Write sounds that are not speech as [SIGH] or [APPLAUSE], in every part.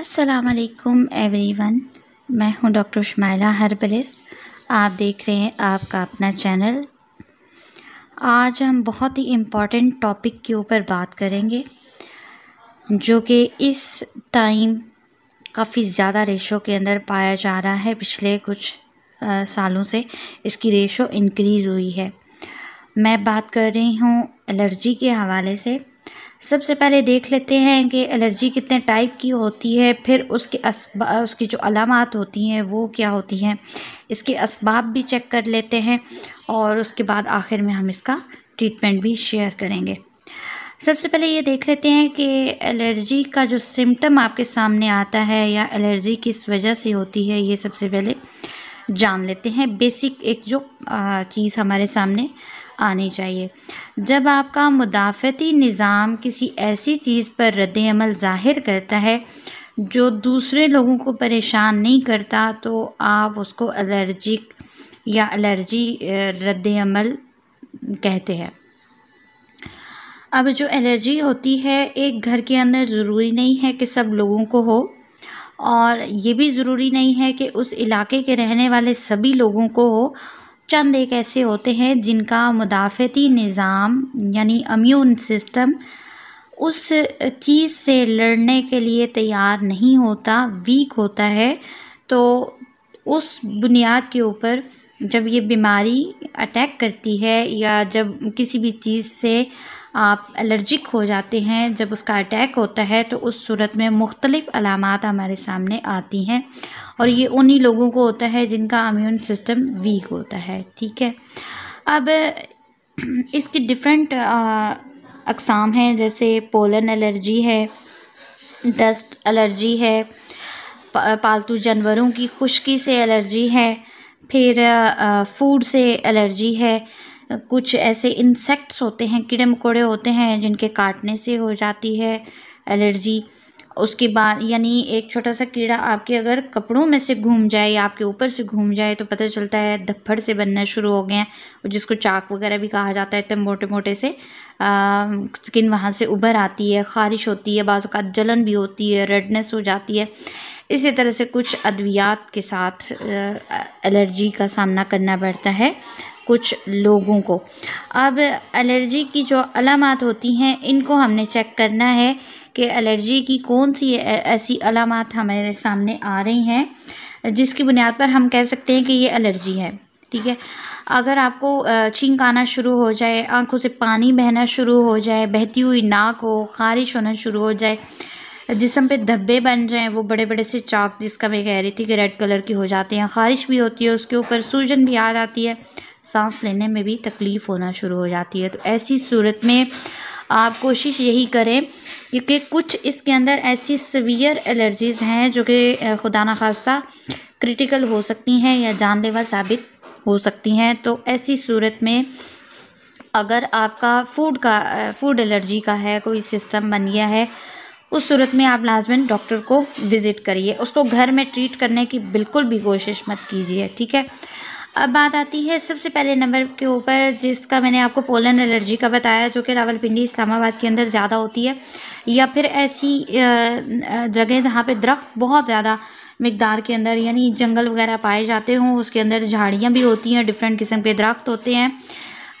असलकम एवरीवन मैं हूं डॉक्टर शमाइला हर्बलिस्ट आप देख रहे हैं आपका अपना चैनल आज हम बहुत ही इम्पॉर्टेंट टॉपिक के ऊपर बात करेंगे जो कि इस टाइम काफ़ी ज़्यादा रेशो के अंदर पाया जा रहा है पिछले कुछ आ, सालों से इसकी रेशो इंक्रीज़ हुई है मैं बात कर रही हूँ एलर्जी के हवाले से सबसे पहले देख लेते हैं कि एलर्जी कितने टाइप की होती है फिर उसके असबा उसकी जो अलामत होती हैं वो क्या होती हैं इसके इसबाब भी चेक कर लेते हैं और उसके बाद आखिर में हम इसका ट्रीटमेंट भी शेयर करेंगे सबसे पहले ये देख लेते हैं कि एलर्जी का जो सिम्टम आपके सामने आता है या एलर्जी किस वजह से होती है ये सबसे पहले जान लेते हैं बेसिक एक जो चीज़ हमारे सामने आनी चाहिए जब आपका मुदाफ़ती निज़ाम किसी ऐसी चीज़ पर रद्दमल ज़ाहिर करता है जो दूसरे लोगों को परेशान नहीं करता तो आप उसको एलर्जिक या एलर्जी रद्दमल कहते हैं अब जो एलर्जी होती है एक घर के अंदर ज़रूरी नहीं है कि सब लोगों को हो और ये भी ज़रूरी नहीं है कि उस इलाके के रहने वाले सभी लोगों को हो चंद एक ऐसे होते हैं जिनका मुदाफ़ती निज़ाम यानी अम्यून सिस्टम उस चीज़ से लड़ने के लिए तैयार नहीं होता वीक होता है तो उस बुनियाद के ऊपर जब ये बीमारी अटैक करती है या जब किसी भी चीज़ से आप एलर्जिक हो जाते हैं जब उसका अटैक होता है तो उस सूरत में मुख्तलिफ़ अलामत हमारे सामने आती हैं और ये उन्हीं लोगों को होता है जिनका अम्यून सिस्टम वीक होता है ठीक है अब इसकी डिफरेंट अकसाम हैं जैसे पोलन एलर्जी है डस्ट एलर्जी है पालतू जानवरों की खुशकी से एलर्जी है फिर फूड से एलर्जी है कुछ ऐसे इंसेक्ट्स होते हैं कीड़े मकोड़े होते हैं जिनके काटने से हो जाती है एलर्जी उसके बाद यानी एक छोटा सा कीड़ा आपके अगर कपड़ों में से घूम जाए या आपके ऊपर से घूम जाए तो पता चलता है धप्पड़ से बनना शुरू हो गए हैं जिसको चाक वगैरह भी कहा जाता है इतने मोटे मोटे से आ, स्किन वहाँ से उभर आती है ख़ारिश होती है बाज़ का जलन भी होती है रेडनेस हो जाती है इसी तरह से कुछ अद्वियात के साथ एलर्जी का सामना करना पड़ता है कुछ लोगों को अब एलर्जी की जो अलामत होती हैं इनको हमने चेक करना है कि एलर्जी की कौन सी ऐसी अलामत हमारे सामने आ रही हैं जिसकी बुनियाद पर हम कह सकते हैं कि ये एलर्जी है ठीक है अगर आपको छींक आना शुरू हो जाए आंखों से पानी बहना शुरू हो जाए बहती हुई नाक हो खारिश होना शुरू हो जाए जिसम पे धब्बे बन जाएँ वो बड़े बड़े से चाक जिसका मैं कह रही थी कि रेड कलर की हो जाते हैं ख़ारिश भी होती है उसके ऊपर सूजन भी आ जाती है सांस लेने में भी तकलीफ़ होना शुरू हो जाती है तो ऐसी सूरत में आप कोशिश यही करें क्योंकि कुछ इसके अंदर ऐसी सवियर एलर्जीज़ हैं जो कि खुदा न खास्ता क्रिटिकल हो सकती हैं या जानलेवा साबित हो सकती हैं तो ऐसी सूरत में अगर आपका फूड का फूड एलर्जी का है कोई सिस्टम बन गया है उस सूरत में आप लाजमन डॉक्टर को विज़िट करिए उसको घर में ट्रीट करने की बिल्कुल भी कोशिश मत कीजिए ठीक है अब बात आती है सबसे पहले नंबर के ऊपर जिसका मैंने आपको पोलन एलर्जी का बताया जो कि रावलपिंडी इस्लामाबाद के अंदर ज़्यादा होती है या फिर ऐसी जगह जहाँ पे दरख्त बहुत ज़्यादा मकदार के अंदर यानी जंगल वगैरह पाए जाते हों उसके अंदर झाड़ियाँ भी होती हैं डिफरेंट किस्म के दरख्त होते हैं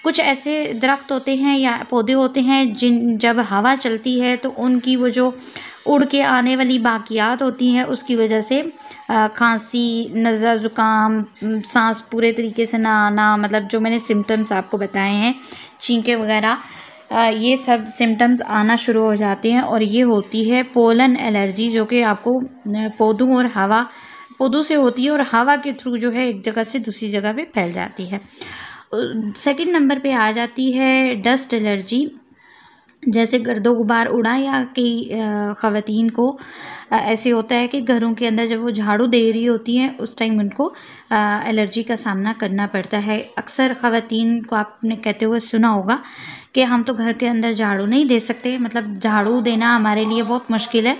कुछ ऐसे दरख्त होते हैं या पौधे होते हैं जिन जब हवा चलती है तो उनकी वो जो उड़ के आने वाली बाकियात होती हैं उसकी वजह से खांसी नज़र ज़ुकाम सांस पूरे तरीके से ना आना मतलब जो मैंने सिम्टम्स आपको बताए हैं छींके वगैरह ये सब सिम्टम्स आना शुरू हो जाते हैं और ये होती है पोलन एलर्जी जो कि आपको पौधों और हवा पौधों से होती है और हवा के थ्रू जो है एक जगह से दूसरी जगह पे फैल जाती है सेकंड नंबर पे आ जाती है डस्ट एलर्जी जैसे गर्दो गुबार उड़ा या कई ख़वातीन को ऐसे होता है कि घरों के अंदर जब वो झाड़ू दे रही होती हैं उस टाइम उनको एलर्जी का सामना करना पड़ता है अक्सर ख़वातीन को आपने कहते हुए सुना होगा कि हम तो घर के अंदर झाड़ू नहीं दे सकते मतलब झाड़ू देना हमारे लिए बहुत मुश्किल है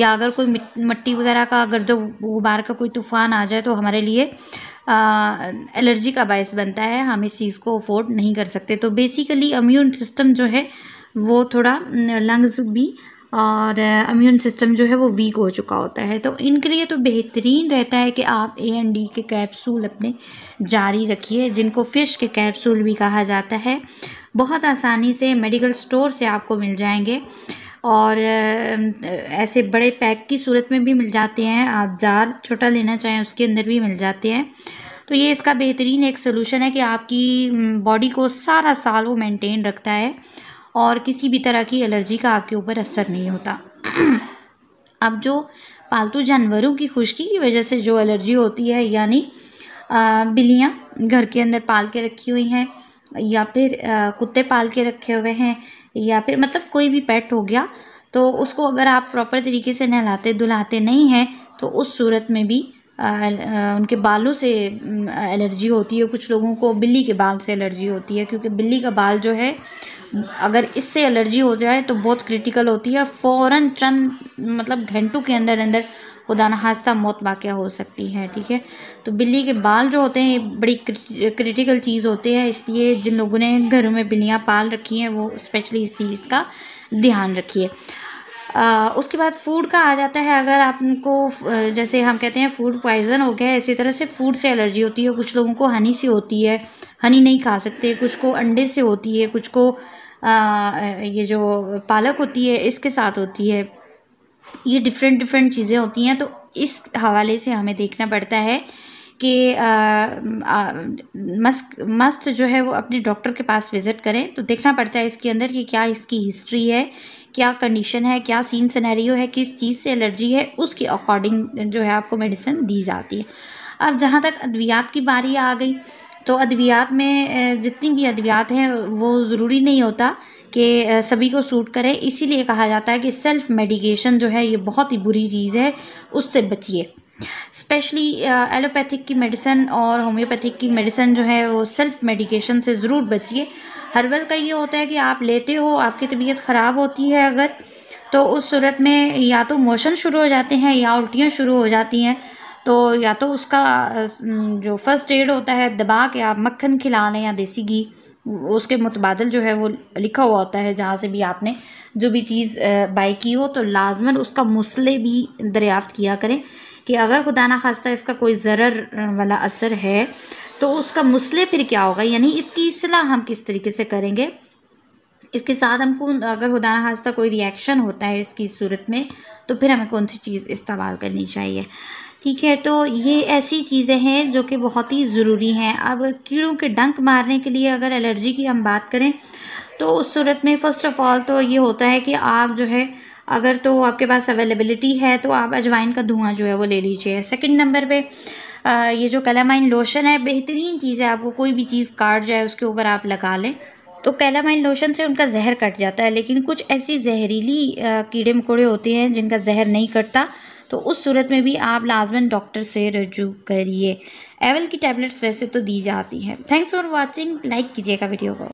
या अगर कोई मिट्टी वगैरह का गर्दो गुबार का कोई तूफ़ान आ जाए तो हमारे लिए आ, एलर्जी का बायस बनता है हम इस चीज़ को अफोर्ड नहीं कर सकते तो बेसिकली अम्यून सिस्टम जो है वो थोड़ा लंग्स भी और इम्यून सिस्टम जो है वो वीक हो चुका होता है तो इनके लिए तो बेहतरीन रहता है कि आप ए एंड डी के कैप्सूल अपने जारी रखिए जिनको फ़िश के कैप्सूल भी कहा जाता है बहुत आसानी से मेडिकल स्टोर से आपको मिल जाएंगे और ऐसे बड़े पैक की सूरत में भी मिल जाते हैं आप जार छोटा लेना चाहें उसके अंदर भी मिल जाते हैं तो ये इसका बेहतरीन एक सोलूशन है कि आपकी बॉडी को सारा साल वो मेनटेन रखता है और किसी भी तरह की एलर्जी का आपके ऊपर असर नहीं होता [CLEARS THROAT] अब जो पालतू जानवरों की खुश्की की वजह से जो एलर्जी होती है यानी बिल्लियाँ घर के अंदर पाल के रखी हुई हैं या फिर कुत्ते पाल के रखे हुए हैं या फिर मतलब कोई भी पेट हो गया तो उसको अगर आप प्रॉपर तरीके से नहलाते धुलाते नहीं हैं तो उस सूरत में भी आ, आ, उनके बालों से एलर्जी होती है कुछ लोगों को बिल्ली के बाल से एलर्जी होती है क्योंकि बिल्ली का बाल जो है अगर इससे एलर्जी हो जाए तो बहुत क्रिटिकल होती है फ़ौरन चंद मतलब घंटों के अंदर अंदर खुदा नखास्ता मौत वाक़ हो सकती है ठीक है तो बिल्ली के बाल जो होते हैं ये बड़ी क्रिटिकल चीज़ होती है इसलिए जिन लोगों ने घरों में बिल्लियाँ पाल रखी हैं वो स्पेशली इस चीज़ का ध्यान रखिए उसके बाद फूड का आ जाता है अगर आपको जैसे हम कहते हैं फूड पॉइजन हो गया इसी तरह से फूड से एलर्जी होती है कुछ लोगों को हनी से होती है हनी नहीं खा सकते कुछ को अंडे से होती है कुछ को ये जो पालक होती है इसके साथ होती है ये डिफरेंट डिफरेंट चीज़ें होती हैं तो इस हवाले से हमें देखना पड़ता है कि मस्क मस्त जो है वो अपने डॉक्टर के पास विज़िट करें तो देखना पड़ता है इसके अंदर कि क्या इसकी हिस्ट्री है क्या कंडीशन है क्या सीन सिनेरियो है किस चीज़ से एलर्जी है उसके अकॉर्डिंग जो है आपको मेडिसिन दी जाती है अब जहाँ तक अद्वियात की बारी आ गई तो अद्वियात में जितनी भी अद्वियात हैं वो ज़रूरी नहीं होता कि सभी को सूट करें इसीलिए कहा जाता है कि सेल्फ़ मेडिकेशन जो है ये बहुत ही बुरी चीज़ है उससे बचिए स्पेशली एलोपैथिक की मेडिसन और होम्योपैथिक की मेडिसन जो है वो सेल्फ़ मेडिकेशन से ज़रूर बचिए हर्बल का ये होता है कि आप लेते हो आपकी तबीयत ख़राब होती है अगर तो उस सूरत में या तो मोशन शुरू हो जाते हैं या उल्टियाँ शुरू हो जाती हैं तो या तो उसका जो फ़र्स्ट एड होता है दबा के आप मक्खन खिला लें या देसी घी उसके मुतबादल जो है वो लिखा हुआ होता है जहाँ से भी आपने जो भी चीज़ बाई की हो तो लाजमन उसका मसले भी दरियाफ़्त किया करें कि अगर खुदा ना खास्ता इसका कोई ज़रर वाला असर है तो उसका मसले फिर क्या होगा यानी इसकी असलाह हम किस तरीके से करेंगे इसके साथ हमको अगर खुदा ना खास्ता कोई रिएक्शन होता है इसकी सूरत में तो फिर हमें कौन सी चीज़ इस्तेमाल करनी चाहिए ठीक है तो ये ऐसी चीज़ें हैं जो कि बहुत ही ज़रूरी हैं अब कीड़ों के डंक मारने के लिए अगर एलर्जी की हम बात करें तो उस सूरत में फ़र्स्ट ऑफ़ ऑल तो ये होता है कि आप जो है अगर तो आपके पास अवेलेबिलिटी है तो आप अजवाइन का धुआं जो है वो ले लीजिए सेकंड नंबर पे आ, ये जो कैलामाइन लोशन है बेहतरीन चीज़ है आपको कोई भी चीज़ काट जाए उसके ऊपर आप लगा लें तो कैलामाइन लोशन से उनका जहर कट जाता है लेकिन कुछ ऐसी जहरीली कीड़े मकोड़े होते हैं जिनका जहर नहीं कटता तो उस सूरत में भी आप लाजमन डॉक्टर से रजू करिए एवल की टैबलेट्स वैसे तो दी जाती हैं थैंक्स फॉर वॉचिंग लाइक कीजिएगा वीडियो को